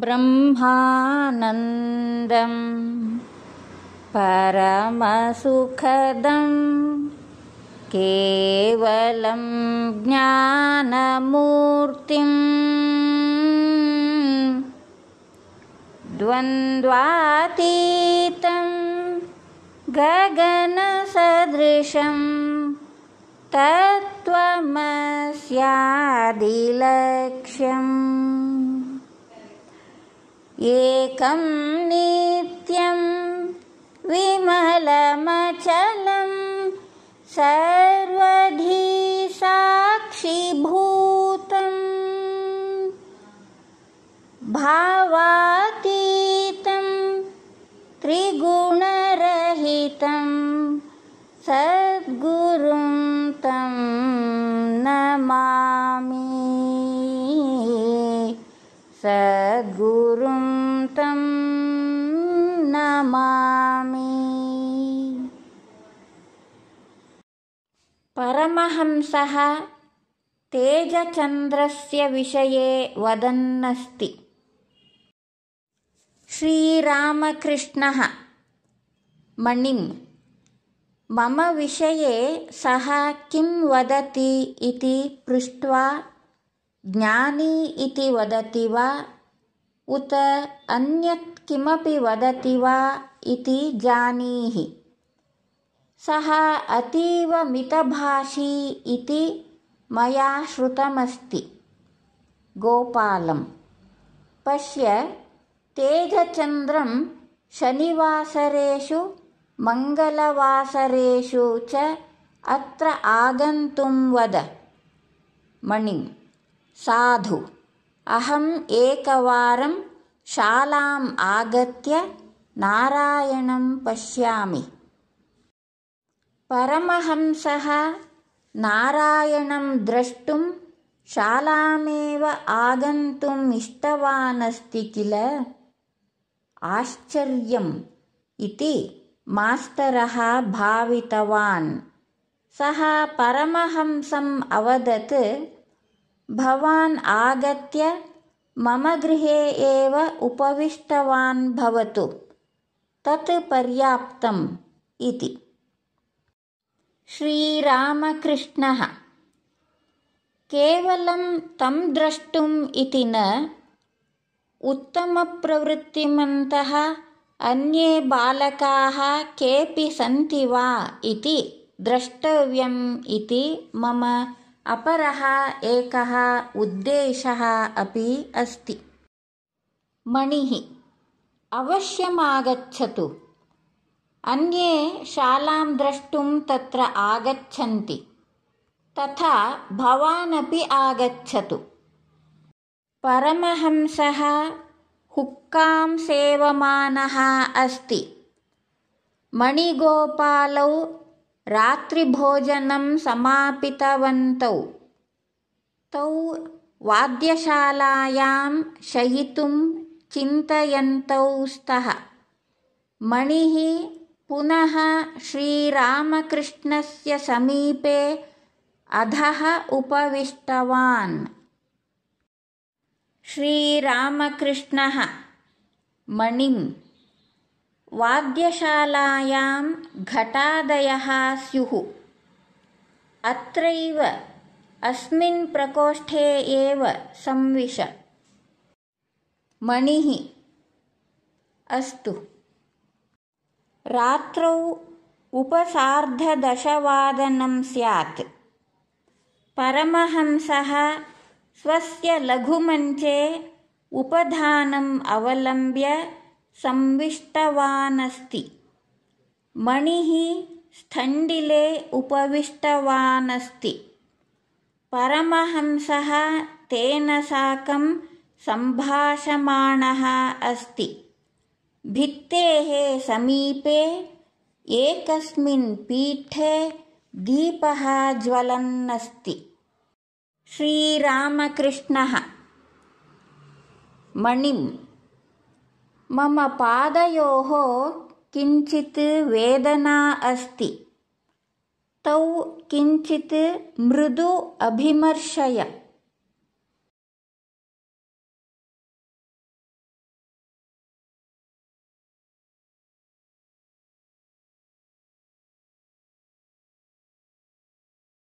ब्रह्मानन्दं परमसुखदं केवलं ज्ञानमूर्तिम् द्वन्द्वातीतं गगनसदृशं तत्त्वमस्यादिलक्ष्यम् एकं नित्यं विमलमचलं सर्वधिसाक्षीभूतं भावातीतं त्रिगुणरहितं नमामि सद्गुरुम् परमहंसः तेजचन्द्रस्य विषये वदन्नस्ति श्रीरामकृष्णः मणिं मम विषये सः किं वदति इति पृष्ट्वा ज्ञानी इति वदति वा उत अन्यत् किमपि वदति वा इति जानीहि सः अतीवमितभाषी इति मया श्रुतमस्ति गोपालं पश्य तेजचन्द्रं शनिवासरेषु मङ्गलवासरेषु च अत्र आगन्तुं वद मणिं साधु अहम् एकवारं शालाम् आगत्य नारायणं पश्यामि परमहंसः नारायणं द्रष्टुं शालामेव आगन्तुम् इष्टवान् अस्ति किल आश्चर्यम् इति मास्तरः भावितवान् सः परमहंसम् अवदत् भवान् आगत्य मम गृहे एव उपविष्टवान् भवतु तत् पर्याप्तम् इति श्रीरामकृष्णः केवलं तं द्रष्टुम् इति न उत्तमप्रवृत्तिमन्तः अन्ये बालकाः केपि सन्ति वा इति द्रष्टव्यम् इति मम अपरः एकः उद्देशः अपि अस्ति मणिः अवश्यमागच्छतु अन्ये शालां द्रष्टुं तत्र आगच्छन्ति तथा भवानपि आगच्छतु परमहंसः हुक्कां सेवमानः अस्ति मणिगोपालौ रात्रिभोजनं समापितवन्तौ तौ वाद्यशालायां शयितुं चिन्तयन्तौ स्तः मणिः पुनः श्रीरामकृष्णस्य समीपे अधः उपविष्टवान् श्रीरामकृष्णः मणिम् वाद्यशालायां घटादयः स्युः अत्रैव अस्मिन् प्रकोष्ठे एव संविश मणिः अस्तु रात्रौ उपसार्धदशवादनं स्यात् परमहंसः स्वस्य लघुमञ्चे उपधानम् अवलम्ब्य संविष्टवानस्ति मणिः स्थण्डिले उपविष्टवानस्ति परमहंसः तेन साकं सम्भाषमाणः अस्ति भित्तेः समीपे एकस्मिन् पीठे दीपः ज्वलन्नस्ति श्रीरामकृष्णः मणिम् मम पादयोः किञ्चित् वेदना अस्ति तौ किञ्चित् मृदु अभिमर्शय